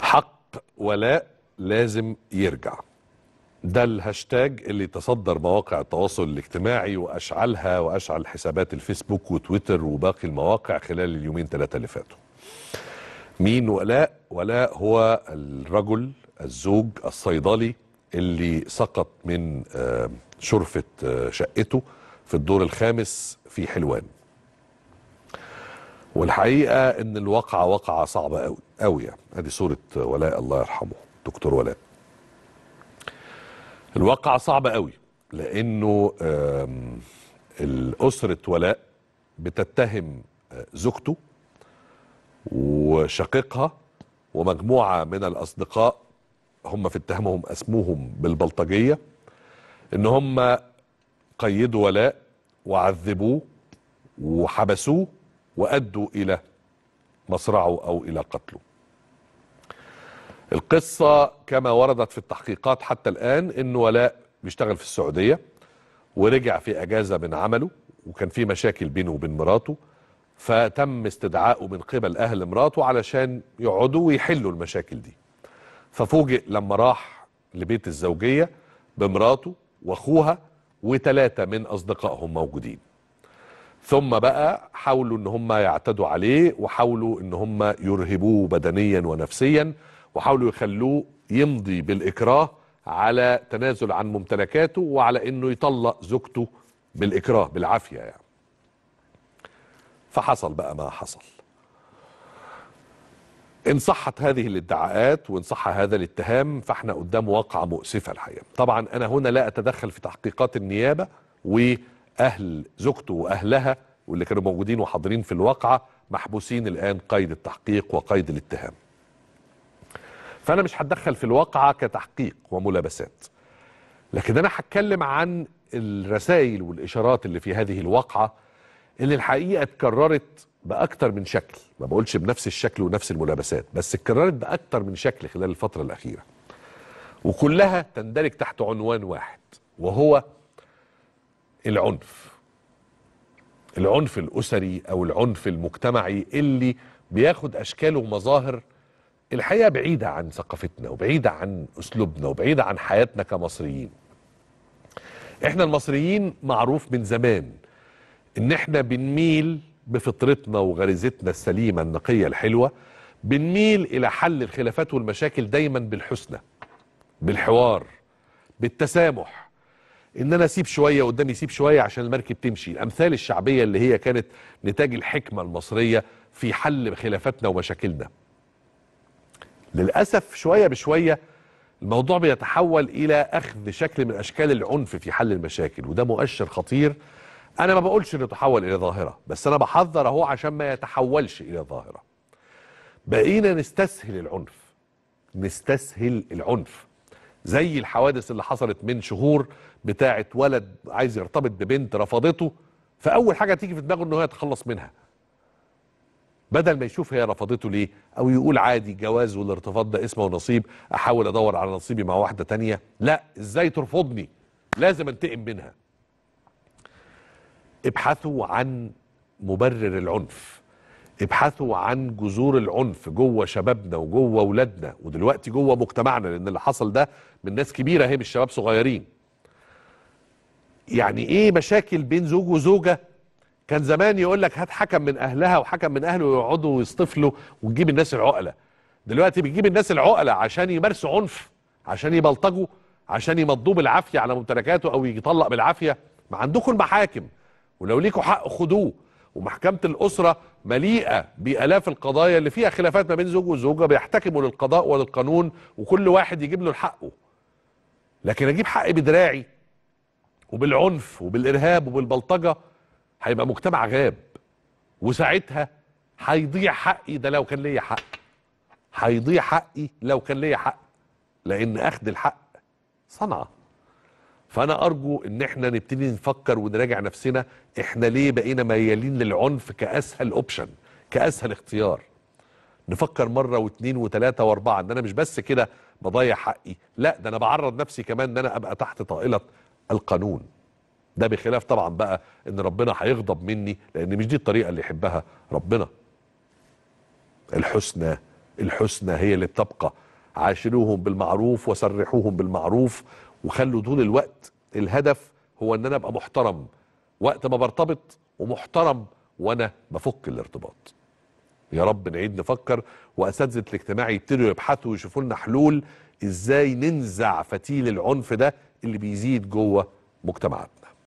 حق ولاء لازم يرجع ده الهاشتاج اللي تصدر مواقع التواصل الاجتماعي واشعلها واشعل حسابات الفيسبوك وتويتر وباقي المواقع خلال اليومين ثلاثه اللي فاتوا. مين ولاء؟ ولاء هو الرجل الزوج الصيدلي اللي سقط من آه، شرفه آه، شقته في الدور الخامس في حلوان. والحقيقه ان الواقعه واقعه صعبه قوي قوي يعني ادي صوره ولاء الله يرحمه دكتور ولاء الواقعه صعبه قوي لانه الاسره ولاء بتتهم آه، زوجته وشقيقها ومجموعه من الاصدقاء هم في اتهامهم اسموهم بالبلطجيه ان هم قيدوا ولاء وعذبوه وحبسوه وأدوا إلى مصرعه أو إلى قتله القصة كما وردت في التحقيقات حتى الآن إن ولاء بيشتغل في السعودية ورجع في أجازة من عمله وكان في مشاكل بينه وبين مراته فتم استدعائه من قبل أهل مراته علشان يقعدوا ويحلوا المشاكل دي ففوجئ لما راح لبيت الزوجية بمراته وأخوها وثلاثة من أصدقائهم موجودين ثم بقى حاولوا ان هم يعتدوا عليه وحاولوا ان هم يرهبوه بدنيا ونفسيا وحاولوا يخلوه يمضي بالاكراه على تنازل عن ممتلكاته وعلى انه يطلق زوجته بالاكراه بالعافيه يعني فحصل بقى ما حصل ان صحت هذه الادعاءات وان صح هذا الاتهام فاحنا قدام واقعه مؤسفه الحقيقه طبعا انا هنا لا اتدخل في تحقيقات النيابه و اهل زوجته واهلها واللي كانوا موجودين وحاضرين في الواقعه محبوسين الان قيد التحقيق وقيد الاتهام. فانا مش هتدخل في الواقعه كتحقيق وملابسات. لكن انا هتكلم عن الرسائل والاشارات اللي في هذه الواقعه اللي الحقيقه اتكررت باكتر من شكل، ما بقولش بنفس الشكل ونفس الملابسات، بس اتكررت باكتر من شكل خلال الفتره الاخيره. وكلها تندرج تحت عنوان واحد وهو العنف العنف الأسري أو العنف المجتمعي اللي بياخد أشكال ومظاهر الحقيقة بعيدة عن ثقافتنا وبعيدة عن أسلوبنا وبعيدة عن حياتنا كمصريين احنا المصريين معروف من زمان ان احنا بنميل بفطرتنا وغريزتنا السليمة النقية الحلوة بنميل الى حل الخلافات والمشاكل دايما بالحسنى بالحوار بالتسامح ان انا اسيب شويه قدامي اسيب شويه عشان المركب تمشي الامثال الشعبيه اللي هي كانت نتاج الحكمه المصريه في حل خلافاتنا ومشاكلنا للاسف شويه بشويه الموضوع بيتحول الى اخذ شكل من اشكال العنف في حل المشاكل وده مؤشر خطير انا ما بقولش انه تحول الى ظاهره بس انا بحذر اهو عشان ما يتحولش الى ظاهره بقينا نستسهل العنف نستسهل العنف زي الحوادث اللي حصلت من شهور بتاعه ولد عايز يرتبط ببنت رفضته فاول حاجه تيجي في دماغه ان هو يتخلص منها بدل ما يشوف هي رفضته ليه او يقول عادي جواز والارتفاض ده اسمه ونصيب احاول ادور على نصيبي مع واحده تانية لا ازاي ترفضني لازم انتقم منها ابحثوا عن مبرر العنف ابحثوا عن جذور العنف جوه شبابنا وجوه اولادنا ودلوقتي جوه مجتمعنا لان اللي حصل ده من ناس كبيره هي مش شباب صغيرين يعني ايه مشاكل بين زوج وزوجه كان زمان يقول لك هات حكم من اهلها وحكم من اهله ويقعدوا ويصطفلوا وتجيب الناس العقله دلوقتي بتجيب الناس العقله عشان يمارسوا عنف عشان يبلطجوا عشان يمضوه بالعافيه على ممتلكاته او يطلق بالعافيه ما عندكم المحاكم ولو ليكوا حق خدوه ومحكمه الاسره مليئه بالاف القضايا اللي فيها خلافات ما بين زوج وزوجه بيحتكموا للقضاء وللقانون وكل واحد يجيب له حقه لكن اجيب حقي بدراعي وبالعنف وبالارهاب وبالبلطجه هيبقى مجتمع غاب وساعتها هيضيع حقي ده لو كان ليا حق هيضيع حقي لو كان ليا حق لان اخذ الحق صنعه فانا ارجو ان احنا نبتدي نفكر ونراجع نفسنا احنا ليه بقينا ميالين للعنف كاسهل اوبشن كاسهل اختيار نفكر مره واثنين وثلاثه واربعه ان انا مش بس كده بضيع حقي لا ده انا بعرض نفسي كمان ان انا ابقى تحت طائله القانون ده بخلاف طبعا بقى ان ربنا هيغضب مني لان مش دي الطريقه اللي يحبها ربنا الحسنى الحسنى هي اللي بتبقى عاشروهم بالمعروف وسرحوهم بالمعروف وخلوا طول الوقت الهدف هو ان انا ابقى محترم وقت ما برتبط ومحترم وانا بفك الارتباط يا رب نعيد نفكر واساتذه الاجتماع يبتدوا يبحثوا ويشوفوا لنا حلول ازاي ننزع فتيل العنف ده اللي بيزيد جوه مجتمعاتنا